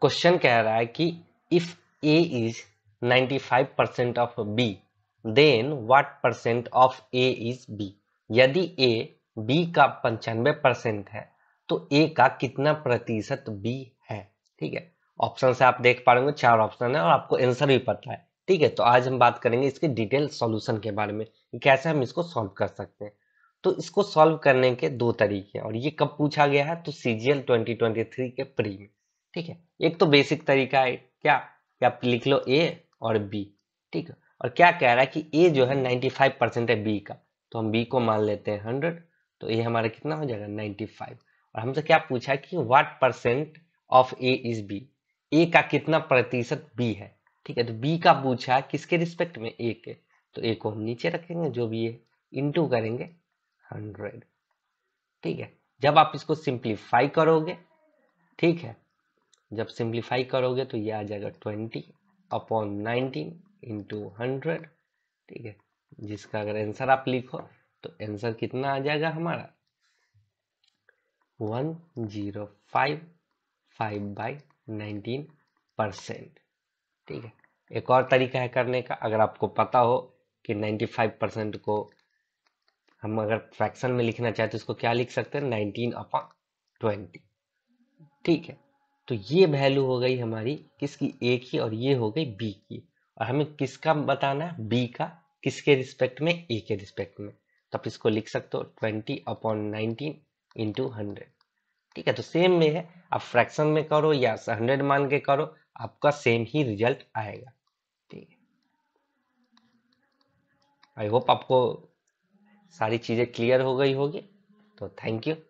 question कह रहा है कि if A is 95 percent of B then what percent of A is B यदि ए बी का पंचानवे परसेंट है तो ए का कितना प्रतिशत बी है ठीक है ऑप्शन से आप देख पा रहे हो चार ऑप्शन है और आपको आंसर भी पता है ठीक है तो आज हम बात करेंगे इसके डिटेल सॉल्यूशन के बारे में कैसे हम इसको सॉल्व कर सकते हैं तो इसको सॉल्व करने के दो तरीके हैं और ये कब पूछा गया है तो सीजीएल 2023 ट्वेंटी ट्वेंटी थ्री के प्री में ठीक है एक तो बेसिक तरीका है क्या कि आप लिख लो ए और बी ठीक है और क्या कह रहा है कि ए जो है 95 परसेंट है बी का तो हम बी को मान लेते हैं 100 तो ए हमारा कितना हो जाएगा 95 और हमसे क्या पूछा है कि what percent of A is B A का कितना प्रतिशत बी है ठीक है तो बी का पूछा किसके रिस्पेक्ट में ए के तो ए को हम नीचे रखेंगे जो भी है इंटू करेंगे हंड्रेड ठीक है जब आप इसको सिंप्लीफाई करोगे ठीक है जब सिंप्लीफाई करोगे तो ये आ जाएगा twenty upon nineteen into hundred ठीक है जिसका अगर आंसर आप लिखो तो आंसर कितना आ जाएगा हमारा one zero five five by nineteen percent ठीक है एक और तरीका है करने का अगर आपको पता हो कि नाइन्टी फाइव परसेंट को हम अगर फ्रैक्शन में लिखना चाहते तो इसको क्या लिख सकते हैं नाइनटीन अपॉन ट्वेंटी ठीक है तो ये वैल्यू हो गई हमारी किसकी ए की और ये हो गई बी की और हमें किसका बताना है बी का किसके रिस्पेक्ट में ए के रिस्पेक्ट में तो आप इसको लिख सकते हो twenty upon nineteen into hundred ठीक है तो सेम में है आप फ्रैक्शन में करो या हंड्रेड मान के करो आपका सेम ही रिजल्ट आएगा ठीक है आई होप आपको सारी चीज़ें क्लियर हो गई होगी तो थैंक यू